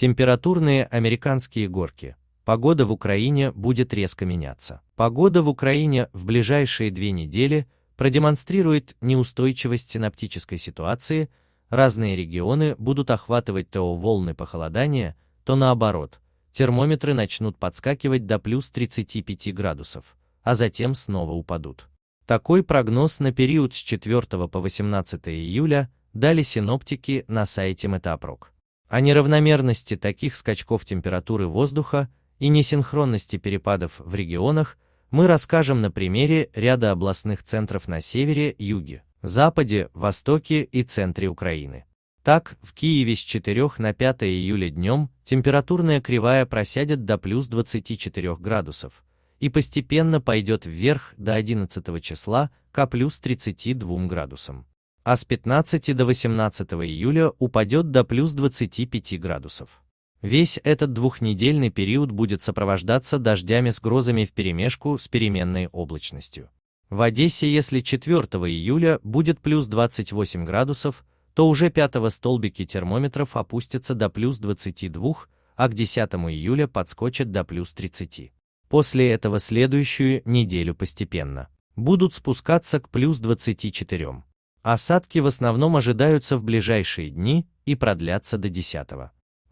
Температурные американские горки. Погода в Украине будет резко меняться. Погода в Украине в ближайшие две недели продемонстрирует неустойчивость синаптической ситуации, разные регионы будут охватывать то волны похолодания, то наоборот, термометры начнут подскакивать до плюс 35 градусов, а затем снова упадут. Такой прогноз на период с 4 по 18 июля дали синоптики на сайте Метапрок о неравномерности таких скачков температуры воздуха и несинхронности перепадов в регионах мы расскажем на примере ряда областных центров на севере, юге, западе, востоке и центре Украины. Так, в Киеве с 4 на 5 июля днем температурная кривая просядет до плюс 24 градусов и постепенно пойдет вверх до 11 числа к плюс 32 градусам а с 15 до 18 июля упадет до плюс 25 градусов. Весь этот двухнедельный период будет сопровождаться дождями с грозами вперемешку с переменной облачностью. В Одессе, если 4 июля будет плюс 28 градусов, то уже 5 столбики термометров опустятся до плюс 22, а к 10 июля подскочат до плюс 30. После этого следующую неделю постепенно будут спускаться к плюс 24. Осадки в основном ожидаются в ближайшие дни и продлятся до 10.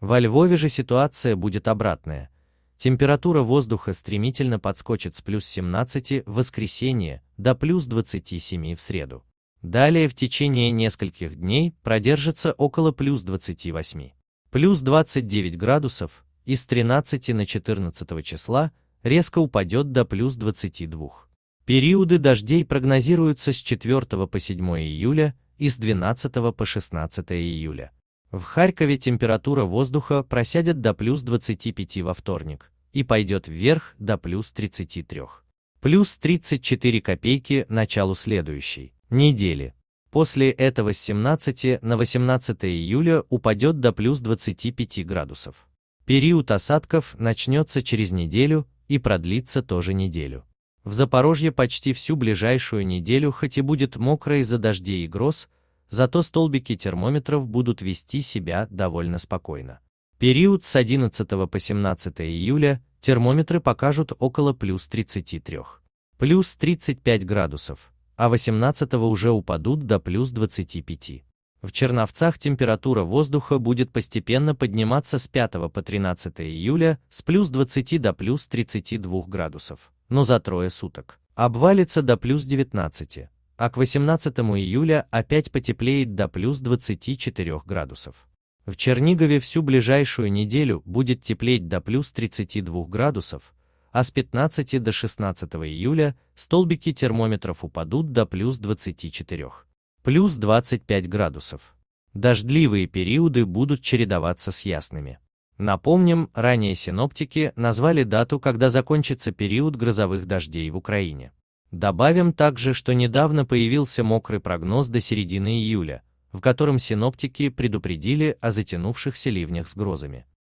Во Львове же ситуация будет обратная. Температура воздуха стремительно подскочит с плюс 17 в воскресенье до плюс 27 в среду. Далее в течение нескольких дней продержится около плюс 28. Плюс 29 градусов и с 13 на 14 числа резко упадет до плюс 22. Периоды дождей прогнозируются с 4 по 7 июля и с 12 по 16 июля. В Харькове температура воздуха просядет до плюс 25 во вторник и пойдет вверх до плюс 33. Плюс 34 копейки началу следующей недели. После этого с 17 на 18 июля упадет до плюс 25 градусов. Период осадков начнется через неделю и продлится тоже неделю. В Запорожье почти всю ближайшую неделю хоть и будет мокро из-за дождей и гроз, зато столбики термометров будут вести себя довольно спокойно. Период с 11 по 17 июля термометры покажут около плюс 33, плюс 35 градусов, а 18 уже упадут до плюс 25. В Черновцах температура воздуха будет постепенно подниматься с 5 по 13 июля с плюс 20 до плюс 32 градусов но за трое суток. Обвалится до плюс 19, а к 18 июля опять потеплеет до плюс 24 градусов. В Чернигове всю ближайшую неделю будет теплеть до плюс 32 градусов, а с 15 до 16 июля столбики термометров упадут до плюс 24, плюс 25 градусов. Дождливые периоды будут чередоваться с ясными. Напомним, ранее синоптики назвали дату, когда закончится период грозовых дождей в Украине. Добавим также, что недавно появился мокрый прогноз до середины июля, в котором синоптики предупредили о затянувшихся ливнях с грозами.